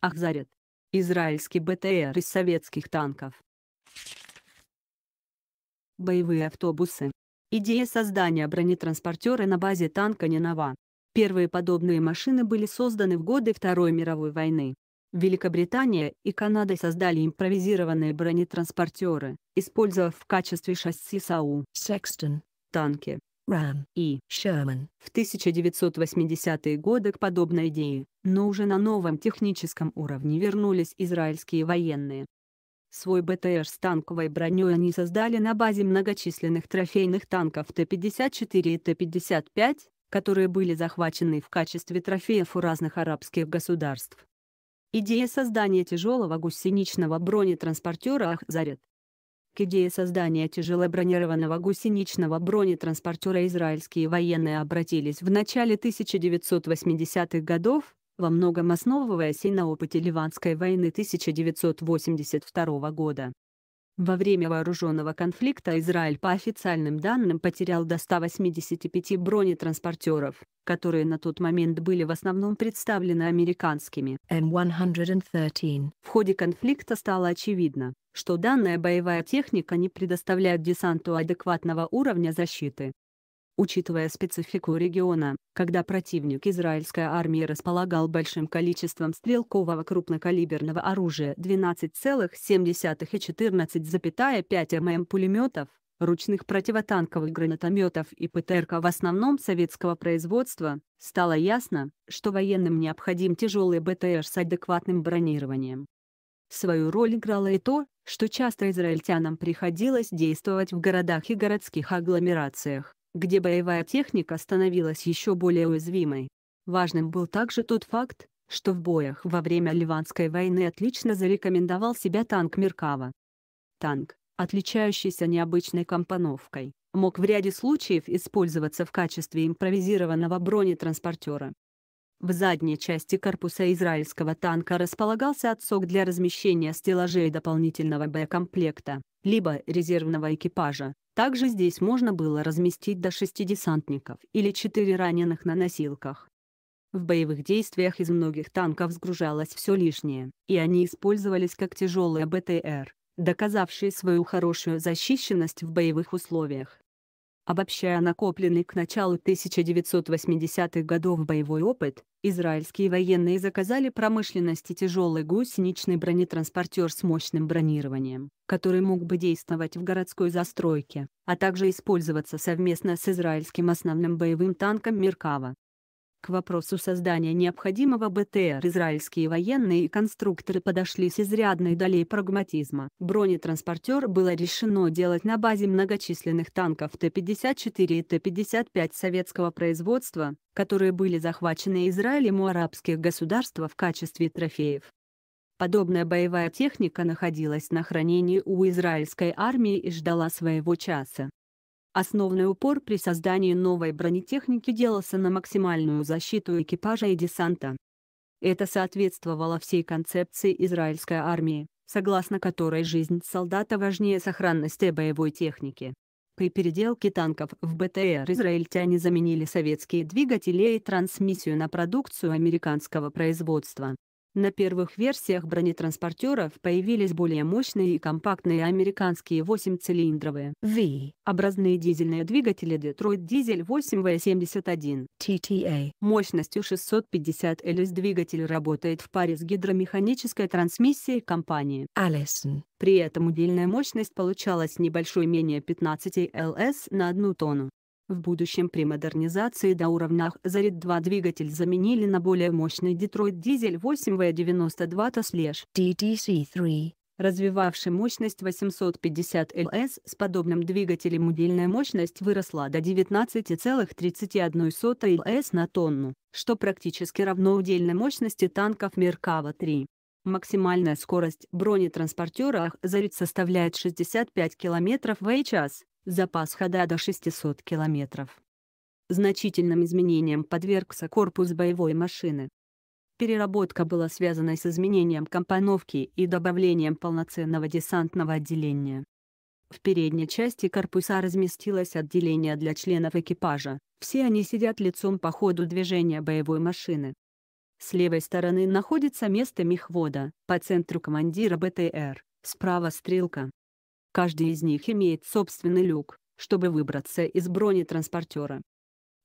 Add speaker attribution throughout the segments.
Speaker 1: Ахзарят. Израильский БТР из советских танков. Боевые автобусы. Идея создания бронетранспортера на базе танка Нинова. Первые подобные машины были созданы в годы Второй мировой войны. Великобритания и Канада создали импровизированные бронетранспортеры, использовав в качестве шасси САУ «Секстон» танки. Рам и Шерман. В 1980-е годы к подобной идее, но уже на новом техническом уровне вернулись израильские военные. Свой БТР с танковой броней они создали на базе многочисленных трофейных танков Т-54 и Т-55, которые были захвачены в качестве трофеев у разных арабских государств. Идея создания тяжелого гусеничного бронетранспортера «Ахзарет» К идее создания тяжелобронированного гусеничного бронетранспортера израильские военные обратились в начале 1980-х годов, во многом основываясь и на опыте Ливанской войны 1982 года. Во время вооруженного конфликта Израиль по официальным данным потерял до 185 бронетранспортеров, которые на тот момент были в основном представлены американскими. М113. В ходе конфликта стало очевидно, что данная боевая техника не предоставляет десанту адекватного уровня защиты, Учитывая специфику региона, когда противник израильской армии располагал большим количеством стрелкового крупнокалиберного оружия 12,7 и 14,5 мм пулеметов, ручных противотанковых гранатометов и ПТРК в основном советского производства, стало ясно, что военным необходим тяжелый БТР с адекватным бронированием. Свою роль играло и то, что часто израильтянам приходилось действовать в городах и городских агломерациях где боевая техника становилась еще более уязвимой. Важным был также тот факт, что в боях во время Ливанской войны отлично зарекомендовал себя танк Меркава. Танк, отличающийся необычной компоновкой, мог в ряде случаев использоваться в качестве импровизированного бронетранспортера. В задней части корпуса израильского танка располагался отсек для размещения стеллажей дополнительного боекомплекта, либо резервного экипажа, также здесь можно было разместить до шести десантников или четыре раненых на носилках. В боевых действиях из многих танков сгружалось все лишнее, и они использовались как тяжелые БТР, доказавшие свою хорошую защищенность в боевых условиях. Обобщая накопленный к началу 1980-х годов боевой опыт, израильские военные заказали промышленности тяжелый гусеничный бронетранспортер с мощным бронированием, который мог бы действовать в городской застройке, а также использоваться совместно с израильским основным боевым танком «Меркава», к вопросу создания необходимого БТР израильские военные и конструкторы подошли с изрядной долей прагматизма. Бронетранспортер было решено делать на базе многочисленных танков Т-54 и Т-55 советского производства, которые были захвачены Израилем у арабских государств в качестве трофеев. Подобная боевая техника находилась на хранении у израильской армии и ждала своего часа. Основной упор при создании новой бронетехники делался на максимальную защиту экипажа и десанта. Это соответствовало всей концепции израильской армии, согласно которой жизнь солдата важнее сохранности боевой техники. При переделке танков в БТР израильтяне заменили советские двигатели и трансмиссию на продукцию американского производства. На первых версиях бронетранспортеров появились более мощные и компактные американские 8-цилиндровые V-образные дизельные двигатели Detroit Diesel 8V71 TTA. А. Мощностью 650 LS двигатель работает в паре с гидромеханической трансмиссией компании Allison. При этом удельная мощность получалась небольшой менее 15 LS на одну тонну. В будущем при модернизации до уровня Зарит-2 двигатель заменили на более мощный Детройт дизель 8V92 Тослеж DTC-3, развивавший мощность 850 ЛС с подобным двигателем удельная мощность выросла до 19,31 ЛС на тонну, что практически равно удельной мощности танков Меркава-3. Максимальная скорость бронетранспортера Зарит составляет 65 км в час, запас хода до 600 километров. Значительным изменением подвергся корпус боевой машины. Переработка была связана с изменением компоновки и добавлением полноценного десантного отделения. В передней части корпуса разместилось отделение для членов экипажа, все они сидят лицом по ходу движения боевой машины. С левой стороны находится место мехвода, по центру командира БТР, справа стрелка, Каждый из них имеет собственный люк, чтобы выбраться из бронетранспортера.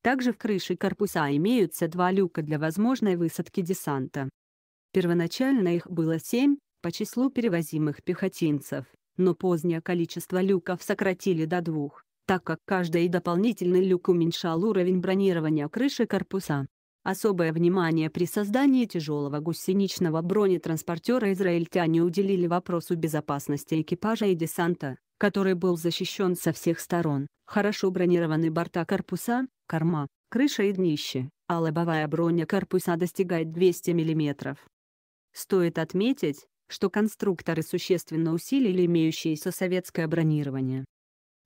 Speaker 1: Также в крыше корпуса имеются два люка для возможной высадки десанта. Первоначально их было семь по числу перевозимых пехотинцев, но позднее количество люков сократили до двух, так как каждый дополнительный люк уменьшал уровень бронирования крыши корпуса. Особое внимание при создании тяжелого гусеничного бронетранспортера израильтяне уделили вопросу безопасности экипажа и десанта, который был защищен со всех сторон. Хорошо бронированы борта корпуса, корма, крыша и днище, а лобовая броня корпуса достигает 200 мм. Стоит отметить, что конструкторы существенно усилили имеющееся советское бронирование.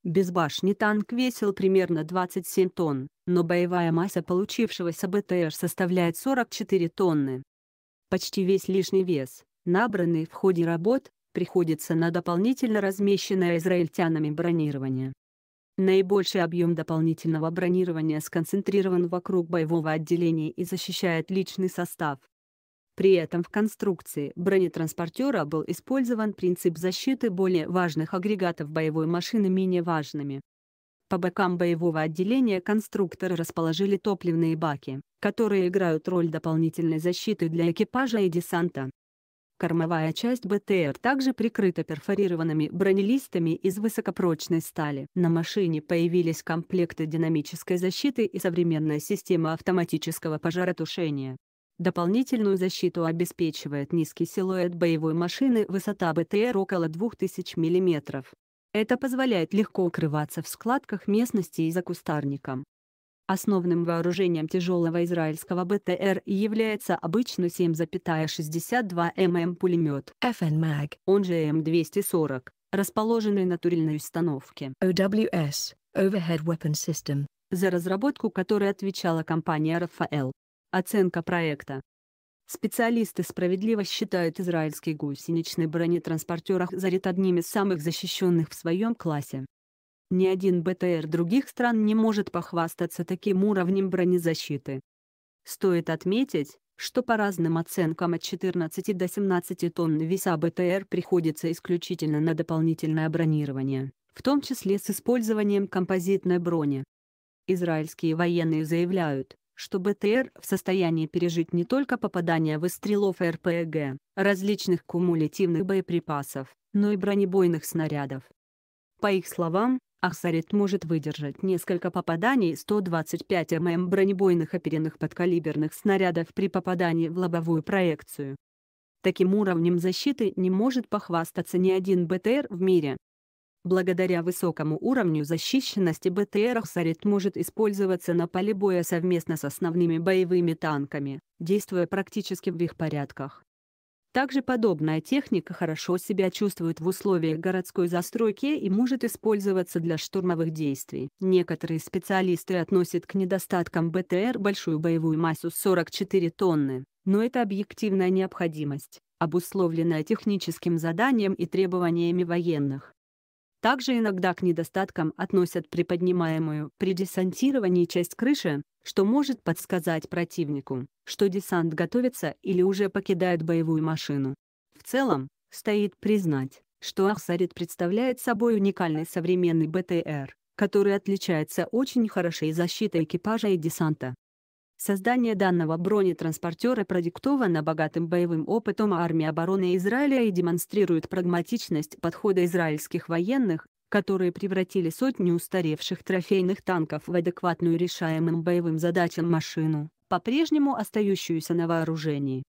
Speaker 1: Безбашный танк весил примерно 27 тонн, но боевая масса получившегося БТР составляет 44 тонны. Почти весь лишний вес, набранный в ходе работ, приходится на дополнительно размещенное израильтянами бронирование. Наибольший объем дополнительного бронирования сконцентрирован вокруг боевого отделения и защищает личный состав, при этом в конструкции бронетранспортера был использован принцип защиты более важных агрегатов боевой машины менее важными. По бокам боевого отделения конструкторы расположили топливные баки, которые играют роль дополнительной защиты для экипажа и десанта. Кормовая часть БТР также прикрыта перфорированными бронелистами из высокопрочной стали. На машине появились комплекты динамической защиты и современная система автоматического пожаротушения. Дополнительную защиту обеспечивает низкий силуэт боевой машины высота БТР около 2000 мм. Это позволяет легко укрываться в складках местности и за кустарником. Основным вооружением тяжелого израильского БТР является обычный 7,62 мм пулемет FNMAG, он же М240, расположенный на турельной установке OWS, Overhead Weapon System, за разработку которой отвечала компания Rafael. Оценка проекта. Специалисты справедливо считают израильский гусеничный бронетранспортер «Зарит» одним из самых защищенных в своем классе. Ни один БТР других стран не может похвастаться таким уровнем бронезащиты. Стоит отметить, что по разным оценкам от 14 до 17 тонн веса БТР приходится исключительно на дополнительное бронирование, в том числе с использованием композитной брони. Израильские военные заявляют, что БТР в состоянии пережить не только попадание выстрелов РПГ, различных кумулятивных боеприпасов, но и бронебойных снарядов. По их словам, Ахсарит может выдержать несколько попаданий 125 мм бронебойных оперенных подкалиберных снарядов при попадании в лобовую проекцию. Таким уровнем защиты не может похвастаться ни один БТР в мире. Благодаря высокому уровню защищенности БТР «Сарит» может использоваться на поле боя совместно с основными боевыми танками, действуя практически в их порядках. Также подобная техника хорошо себя чувствует в условиях городской застройки и может использоваться для штурмовых действий. Некоторые специалисты относят к недостаткам БТР большую боевую массу 44 тонны, но это объективная необходимость, обусловленная техническим заданием и требованиями военных. Также иногда к недостаткам относят приподнимаемую при десантировании часть крыши, что может подсказать противнику, что десант готовится или уже покидает боевую машину. В целом, стоит признать, что Ахсарит представляет собой уникальный современный БТР, который отличается очень хорошей защитой экипажа и десанта. Создание данного бронетранспортера продиктовано богатым боевым опытом армии обороны Израиля и демонстрирует прагматичность подхода израильских военных, которые превратили сотни устаревших трофейных танков в адекватную решаемым боевым задачам машину, по-прежнему остающуюся на вооружении.